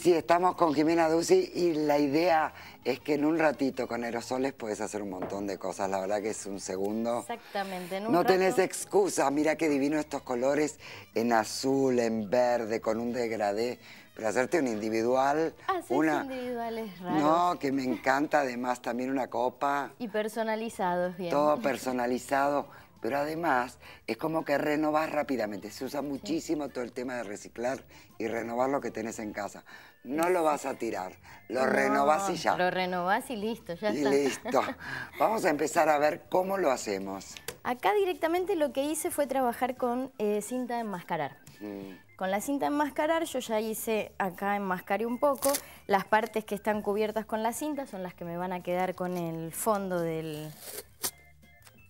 sí, estamos con Jimena Duci y la idea es que en un ratito con aerosoles puedes hacer un montón de cosas. La verdad que es un segundo. Exactamente. En un no tenés excusa. Mira qué divino estos colores en azul, en verde, con un degradé. Pero hacerte un individual. Ah, sí, individual es raro. No, que me encanta además también una copa. Y personalizados, bien. Todo personalizado pero además es como que renovás rápidamente. Se usa muchísimo todo el tema de reciclar y renovar lo que tenés en casa. No lo vas a tirar, lo renovás y ya. Lo renovás y listo, ya y listo. Vamos a empezar a ver cómo lo hacemos. Acá directamente lo que hice fue trabajar con eh, cinta de enmascarar. Mm. Con la cinta de enmascarar yo ya hice, acá enmascaré un poco, las partes que están cubiertas con la cinta son las que me van a quedar con el fondo del,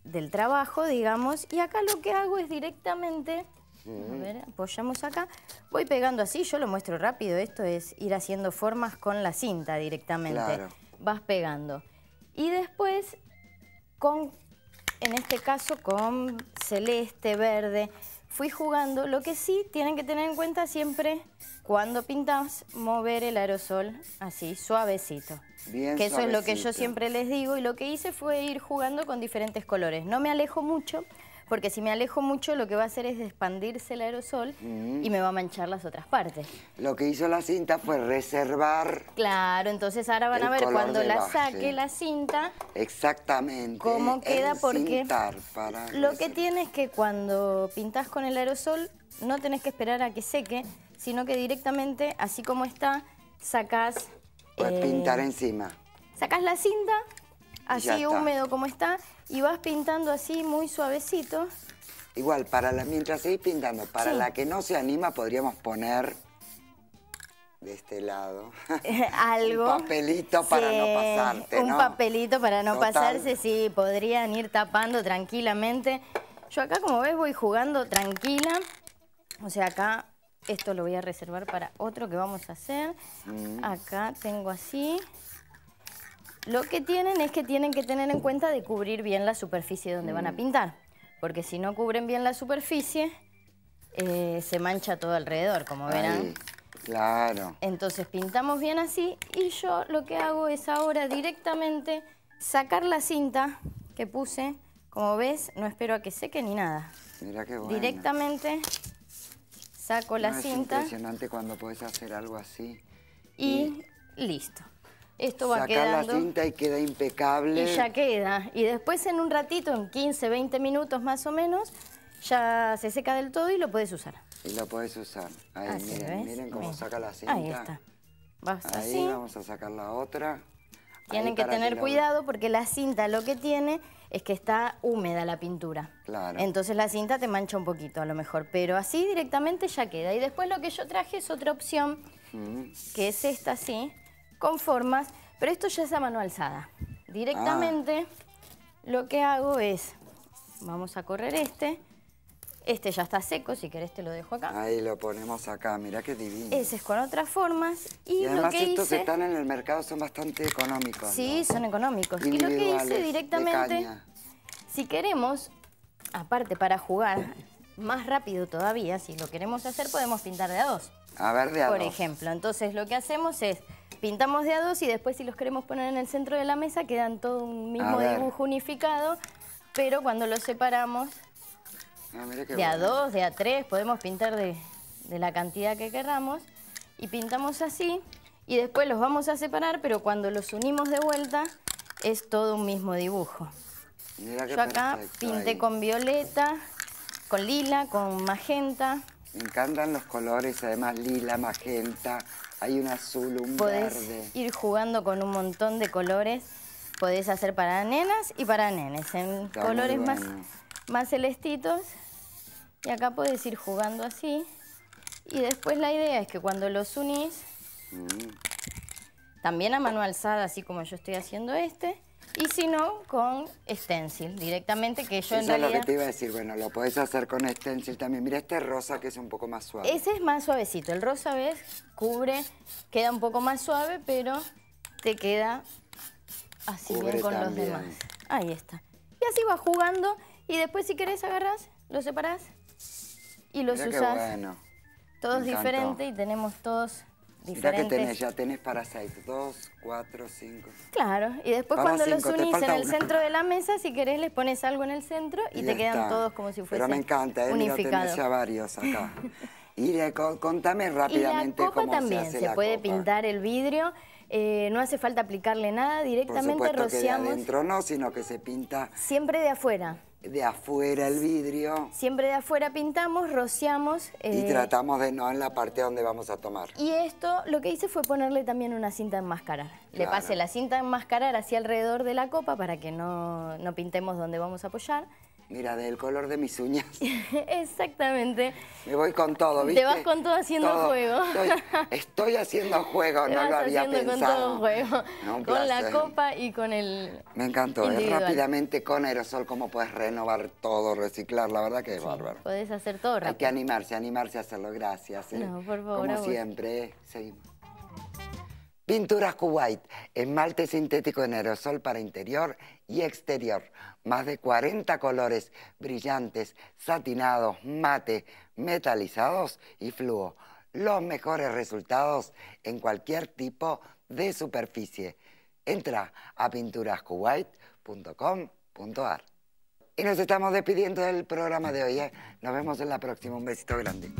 del trabajo, digamos, y acá lo que hago es directamente, a mm. ver, apoyamos acá, voy pegando así, yo lo muestro rápido, esto es ir haciendo formas con la cinta directamente. Vas pegando. Y después, con, en este caso con celeste, verde, fui jugando. Lo que sí tienen que tener en cuenta siempre cuando pintas, mover el aerosol así, suavecito. Bien que eso es lo que yo siempre les digo y lo que hice fue ir jugando con diferentes colores. No me alejo mucho, porque si me alejo mucho lo que va a hacer es expandirse el aerosol y me va a manchar las otras partes. Lo que hizo la cinta fue reservar. Claro, entonces ahora van a ver cuando la saque la cinta. Exactamente. Cómo queda porque lo que tiene es que cuando pintas con el aerosol no tenés que esperar a que seque, sino que directamente, así como está, sacás... Puedes eh, pintar encima. Sacás la cinta, así húmedo como está, y vas pintando así muy suavecito. Igual, para mientras seguís pintando, para la que no se anima podríamos poner de este lado. Algo. Un papelito para no pasarte, Un papelito para no pasarse, sí, podrían ir tapando tranquilamente. Yo acá, como ves, voy jugando tranquila. O sea, acá esto lo voy a reservar para otro que vamos a hacer. Acá tengo así. Lo que tienen es que tienen que tener en cuenta de cubrir bien la superficie donde van a mm. pintar. Porque si no cubren bien la superficie, eh, se mancha todo alrededor, como verán. Claro. Entonces pintamos bien así y yo lo que hago es ahora directamente sacar la cinta que puse. Como ves, no espero a que seque ni nada. Mira qué bueno. Directamente saco la cinta. Es impresionante cuando puedes hacer algo así. Y, listo. Esto va quedando. la cinta y queda impecable. Y ya queda. Y después en un ratito, en 15, 20 minutos más o menos, ya se seca del todo y lo puedes usar. Y lo puedes usar. Ahí, miren, miren cómo saca la cinta. Ahí está. Ahí vamos a sacar la otra. Tienen que tener cuidado porque la cinta lo que tiene es que está húmeda la pintura. Claro. Entonces la cinta te mancha un poquito a lo mejor, pero así directamente ya queda. Y después lo que yo traje es otra opción, mm. que es esta así, con formas, pero esto ya es a mano alzada. Directamente ah. lo que hago es, vamos a correr este, este ya está seco, si querés te lo dejo acá. Ahí lo ponemos acá, mirá qué divino. Ese es con otras formas. Y, además que estos que están en el mercado son bastante económicos. Sí, son económicos. Y lo que hice directamente, si queremos, aparte para jugar, más rápido todavía, si lo queremos hacer, podemos pintar de a dos. A ver, de a dos. Por ejemplo, entonces lo que hacemos es pintamos de a dos y después si los queremos poner en el centro de la mesa quedan todo un mismo dibujo unificado, pero cuando los separamos Ah, de a dos, de a tres, podemos pintar de, la cantidad que queramos. Y pintamos así y después los vamos a separar, pero cuando los unimos de vuelta es todo un mismo dibujo. Yo acá pinté con violeta, con lila, con magenta. Me encantan los colores, además lila, magenta, hay un azul, un Podés ir jugando con un montón de colores. Podés hacer para nenas y para nenes, en colores más más celestitos. Y acá puedes ir jugando así. Y después la idea es que cuando los unís, también a mano alzada, así como yo estoy haciendo este, y si no, con stencil directamente, que yo Eso en realidad... es lo que te iba a decir, bueno, lo podés hacer con stencil también. Mira este rosa que es un poco más suave. Ese es más suavecito, el rosa, ves, cubre, queda un poco más suave, pero te queda así bien con los demás. Ahí está. Y así va jugando y después, si querés, agarrás, los separás y los usás. bueno. Todos diferentes y tenemos todos diferentes. Mirá que tenés, ya tenés para seis. Dos, cuatro, cinco. Claro, y después cuando los unís en el centro de la mesa, si querés, les pones algo en el centro y, te quedan todos como si fuesen Pero me encanta, ¿eh? varios acá. Y contame rápidamente copa también se, puede pintar el vidrio. Eh, no hace falta aplicarle nada, directamente Por Que adentro no, sino que se pinta. Siempre de afuera. De afuera el vidrio. Siempre de afuera pintamos, rociamos. y eh, tratamos de no en la parte donde vamos a tomar. Y esto lo que hice fue ponerle también una cinta enmascarar. Le pasé la cinta enmascarar hacia alrededor de la copa para que no, no pintemos donde vamos a apoyar. Mira, del color de mis uñas. Exactamente. Me voy con todo, ¿viste? Te vas con todo haciendo juego. Estoy, haciendo juego, no lo había haciendo pensado. con todo juego. con la copa y con el Me encantó. Es ¿eh? rápidamente con aerosol cómo puedes renovar todo, reciclar. La verdad que es bárbaro. Podés hacer todo rápido. Hay que animarse, animarse a hacerlo. Gracias. ¿eh? No, por favor. Como siempre, ¿eh? seguimos. Pinturas Kuwait, esmalte sintético en aerosol para interior y exterior. Más de 40 colores brillantes, satinados, mate, metalizados y fluo. Los mejores resultados en cualquier tipo de superficie. Entra a pinturaskuwait.com.ar. Y nos estamos despidiendo del programa de hoy. ¿eh? Nos vemos en la próxima. Un besito grande.